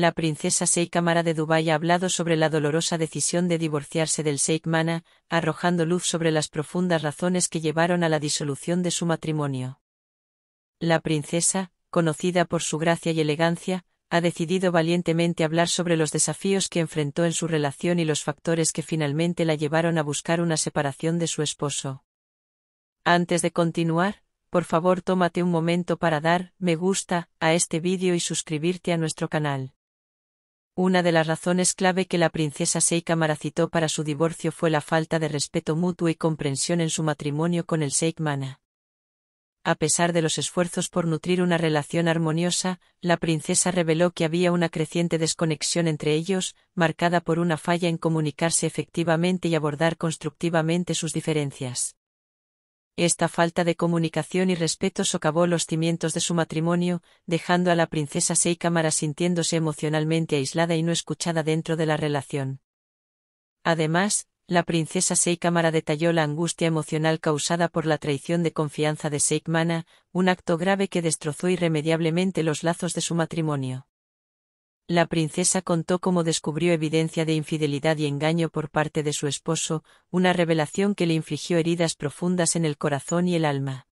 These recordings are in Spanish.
la princesa Sheikh Amara de Dubái ha hablado sobre la dolorosa decisión de divorciarse del Sheikh Mana, arrojando luz sobre las profundas razones que llevaron a la disolución de su matrimonio. La princesa, conocida por su gracia y elegancia, ha decidido valientemente hablar sobre los desafíos que enfrentó en su relación y los factores que finalmente la llevaron a buscar una separación de su esposo. Antes de continuar, por favor tómate un momento para dar me gusta a este vídeo y suscribirte a nuestro canal. Una de las razones clave que la princesa Seika maracitó para su divorcio fue la falta de respeto mutuo y comprensión en su matrimonio con el Seikmana. A pesar de los esfuerzos por nutrir una relación armoniosa, la princesa reveló que había una creciente desconexión entre ellos, marcada por una falla en comunicarse efectivamente y abordar constructivamente sus diferencias. Esta falta de comunicación y respeto socavó los cimientos de su matrimonio, dejando a la princesa Seikamara sintiéndose emocionalmente aislada y no escuchada dentro de la relación. Además, la princesa Seikamara detalló la angustia emocional causada por la traición de confianza de Seikmana, un acto grave que destrozó irremediablemente los lazos de su matrimonio. La princesa contó cómo descubrió evidencia de infidelidad y engaño por parte de su esposo, una revelación que le infligió heridas profundas en el corazón y el alma.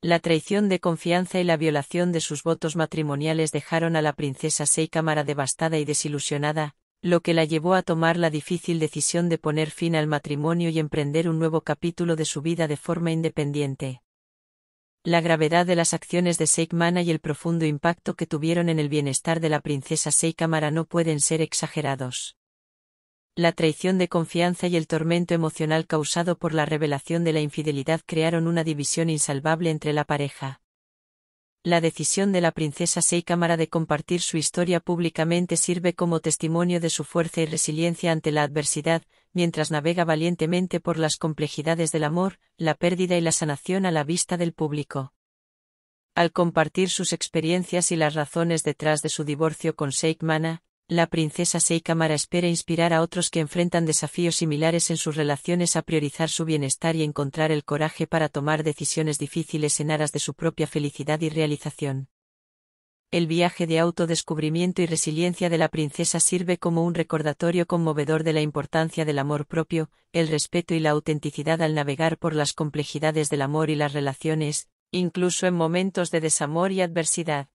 La traición de confianza y la violación de sus votos matrimoniales dejaron a la princesa Seikamara devastada y desilusionada, lo que la llevó a tomar la difícil decisión de poner fin al matrimonio y emprender un nuevo capítulo de su vida de forma independiente. La gravedad de las acciones de Seikmana y el profundo impacto que tuvieron en el bienestar de la princesa Seikamara no pueden ser exagerados. La traición de confianza y el tormento emocional causado por la revelación de la infidelidad crearon una división insalvable entre la pareja la decisión de la princesa Seikamara de compartir su historia públicamente sirve como testimonio de su fuerza y resiliencia ante la adversidad, mientras navega valientemente por las complejidades del amor, la pérdida y la sanación a la vista del público. Al compartir sus experiencias y las razones detrás de su divorcio con Seikmana, la princesa Seikamara espera inspirar a otros que enfrentan desafíos similares en sus relaciones a priorizar su bienestar y encontrar el coraje para tomar decisiones difíciles en aras de su propia felicidad y realización. El viaje de autodescubrimiento y resiliencia de la princesa sirve como un recordatorio conmovedor de la importancia del amor propio, el respeto y la autenticidad al navegar por las complejidades del amor y las relaciones, incluso en momentos de desamor y adversidad.